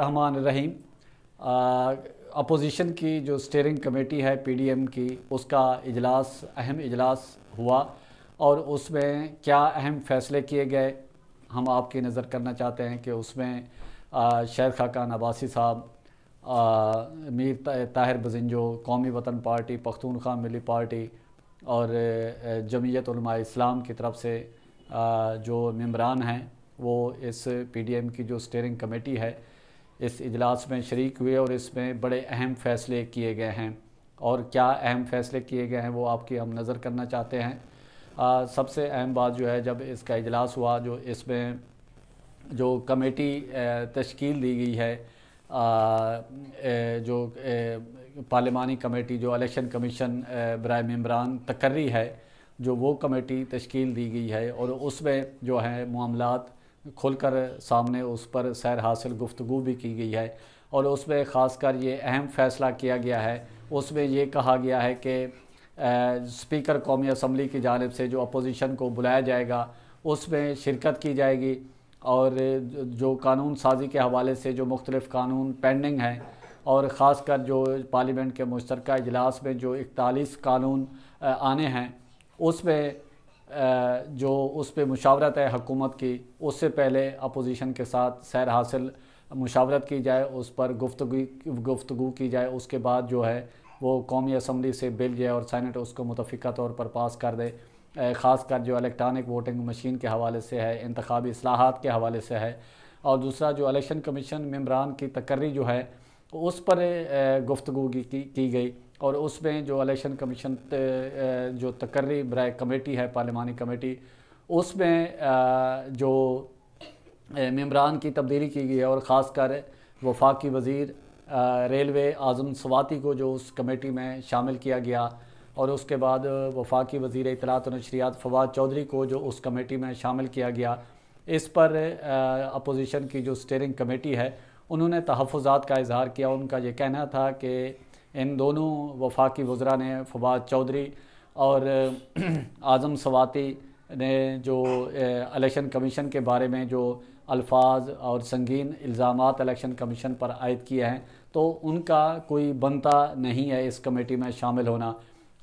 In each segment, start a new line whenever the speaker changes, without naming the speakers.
रहमान रहीम opposition की जो steering committee है पीडीएम की उसका इजलास अहम इजलास हुआ और उसमें क्या अहम फ़ैसले किए गए हम आपकी नज़र करना चाहते हैं कि उसमें शेर खाकान अब्बासी साहब मीर ताहिर बजिंजो कौमी वतन पार्टी पख्तूनख्वा मिली पार्टी और जमीयत इस्लाम की तरफ से जो मम्बरान हैं वो इस पीडीएम की जो स्टेयरिंग कमेटी है इस इजलास में शरीक हुए और इसमें बड़े अहम फ़ैसले किए गए हैं और क्या अहम फ़ैसले किए गए हैं वो आपकी हम नज़र करना चाहते हैं आ, सबसे अहम बात जो है जब इसका इजलास हुआ जो इसमें जो कमेटी तश्कील दी गई है आ, ए, जो पार्लिमानी कमेटी जो इलेक्शन कमीशन बर मम्बरान तकर्री है जो वो कमेटी तश्कील दी गई है और उसमें जो है मामलत खुलकर सामने उस पर सैर हासिल गुफ्तु भी की गई है और उसमें ख़ासकर ये अहम फैसला किया गया है उसमें ये कहा गया है कि स्पीकर कौमी असम्बली की जानब से जो अपोजिशन को बुलाया जाएगा उसमें शिरकत की जाएगी और जो कानून साजी के हवाले से जो मुख्तलिफ कानून पेंडिंग हैं और ख़ास कर जो पार्लियामेंट के मुश्तर इजलास में जो इकतालीस कानून आने हैं उसमें जो उस पर मुशावरत है हकूमत की उससे पहले अपोजिशन के साथ सैर हासिल मुशावरत की जाए उस पर गुफ्तु गुफ्तु की जाए उसके बाद जो है वो कौमी असम्बली से बिल जाए और सैनट उसको मुतफ़ा तौर पर पास कर दे ख़ास कर जो इलेक्ट्रॉनिक वोटिंग मशीन के हवाले से है इंतबी असलाहत के हवाले से है और दूसरा जो इलेक्शन कमीशन मम्बरान की तकर्री जो है उस पर गुफ्तु की, की गई और उसमें जो इलेक्शन कमीशन जो तकर्री बर कमेटी है पार्लिमानी कमेटी उसमें जो मम्बरान की तब्दीली की गई है और ख़ास कर वफाकी वज़ीर रेलवे आज़म सवाती को जो उस कमेटी में शामिल किया गया और उसके बाद वफाकी वज़ी इतलात नशरियात फवाद चौधरी को जो उस कमेटी में शामिल किया गया इस पर अपोजिशन की जो स्टेयरिंग कमेटी है उन्होंने तहफ़ात का इजहार किया उनका ये कहना था कि इन दोनों वफाकी वज्रा ने फवाद चौधरी और आज़म सवाती ने जो इलेक्शन कमीशन के बारे में जो अल्फाज और संगीन इल्ज़ाम इलेक्शन कमीशन पर आयद किए हैं तो उनका कोई बनता नहीं है इस कमेटी में शामिल होना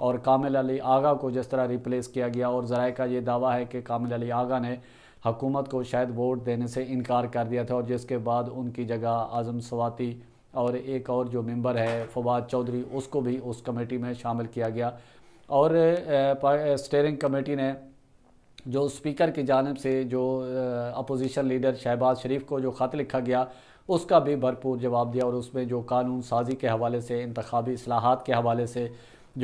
और कामिल अली आगा को जिस तरह रिप्लेस किया गया और ज़रा का ये दावा है कि कामिल अली आगा ने हकूमत को शायद वोट देने से इनकार कर दिया था और जिसके बाद उनकी जगह आज़म सवाती और एक और जो मेंबर है फवाद चौधरी उसको भी उस कमेटी में शामिल किया गया और स्टेयरिंग कमेटी ने जो स्पीकर की जानब से जो अपोजिशन लीडर शहबाज शरीफ को जो ख़त लिखा गया उसका भी भरपूर जवाब दिया और उसमें जो कानून साजी के हवाले से इंतबी असलाहत के हवाले से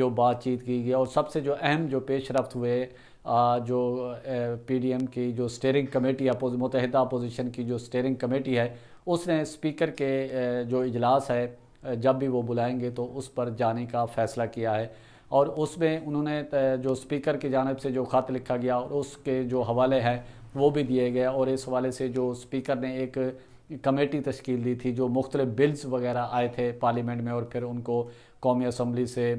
जो बातचीत की गई और सबसे जो अहम जो पेशरफ रफ्त हुए जो पीडीएम की जो स्टेयरिंग कमेटी अपोज मुतहदा अपोजिशन की जो स्टेयरिंग कमेटी है उसने स्पीकर के जो इजलास है जब भी वो बुलाएंगे तो उस पर जाने का फ़ैसला किया है और उसमें उन्होंने जो स्पीकर की जानब से जो ख़त लिखा गया और उसके जो हवाले हैं वो भी दिए गए और इस हवाले से जो स्पीकर ने एक कमेटी तश्कील दी थी जो मुख्तलिफ बिल्स वगैरह आए थे पार्लियामेंट में और फिर उनको कौमी असम्बली से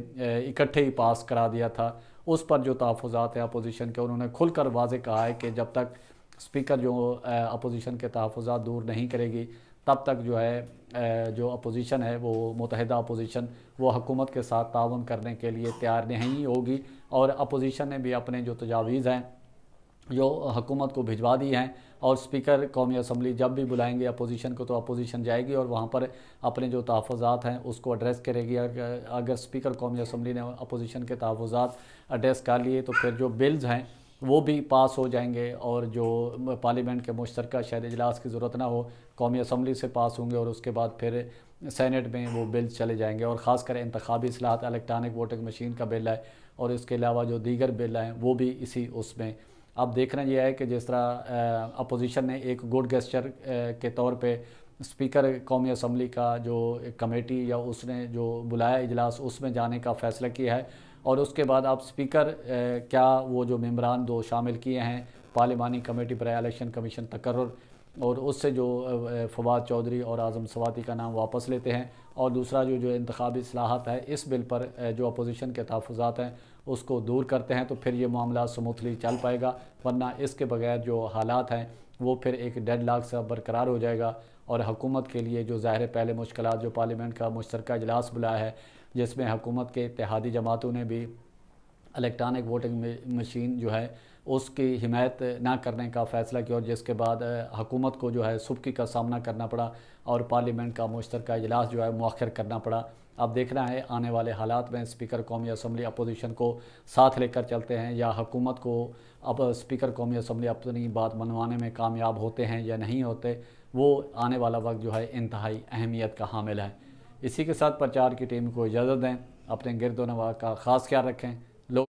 इकट्ठे ही पास करा दिया था उस पर जो तहफ़ात हैं अपोजीशन के उन्होंने खुलकर वाज कहा है कि जब तक स्पीकर जो अपोजिशन के तहफ़ात दूर नहीं करेगी तब तक जो है जो अपोजीशन है वो मुतहदा अपोजिशन वो हकूमत के साथ ताउन करने के लिए तैयार नहीं होगी और अपोजीशन ने भी अपने जो तजावीज़ हैं जो हकूमत को भिजवा दी हैं और स्पीकर कौमी असम्बली जब भी बुलाएंगे अपोजिशन को तो अपोजिशन जाएगी और वहाँ पर अपने जो तहफ़ात हैं उसको एड्रेस करेगी अगर अगर स्पीकर कौमी असम्बली ने अपोजिशन के तहफ़ात एड्रेस कर लिए तो फिर जो बिल्स हैं वो भी पास हो जाएंगे और जो पार्लियामेंट के मुश्तर शायद इजलास की ज़रूरत ना हो कौमी असम्बली से पास होंगे और उसके बाद फिर सैनट में वो बिल्स चले जाएंगे और ख़ासकर इंतबी असलाहत इलेक्ट्रॉनिक वोटिंग मशीन का बिल है और इसके अलावा जो दीगर बिल हैं वो भी इसी उसमें आप देखना यह है कि जिस तरह अपोजिशन ने एक गुड गेस्चर के तौर पे स्पीकर कौमी असम्बली का जो कमेटी या उसने जो बुलाया इजलास उसमें जाने का फ़ैसला किया है और उसके बाद आप स्पीकर क्या वो जो मम्बरान दो शामिल किए हैं पार्लिमानी कमेटी बर एलेक्शन कमीशन तकर और उससे जो फवाद चौधरी और आज़म सवाती का नाम वापस लेते हैं और दूसरा जो जो इंतबी असलाहत है इस बिल पर जो अपोजिशन के तहफ़ात हैं उसको दूर करते हैं तो फिर ये मामला स्मूथली चल पाएगा वरना इसके बगैर जो हालात हैं वो फिर एक डेड लाख सा बरकरार हो जाएगा और हकूमत के लिए जो ज़ाहिर पहले मुश्किल जो पार्लियामेंट का मुश्तरक अजलास बुलाया है जिसमें हकूमत के इतिहादी जमातों ने भी इलेक्ट्रॉनिक वोटिंग मशीन जो है उसकी हिमायत ना करने का फ़ैसला किया और जिसके बाद हुकूमत को जो है सुबकी का सामना करना पड़ा और पार्लियामेंट का मुश्तर इजलास जो है मौखर करना पड़ा अब देखना है आने वाले हालात में स्पीकर कौमी असम्बली अपोजिशन को साथ लेकर चलते हैं या हुकूमत को अब स्पीकर कौमी असम्बली अपनी बात मनवाने में कामयाब होते हैं या नहीं होते वो आने वाला वक्त जो है इंतहाई अहमियत का हामिल है इसी के साथ प्रचार की टीम को इजाज़त दें अपने गिरदोनवा का ख़ास ख्याल रखें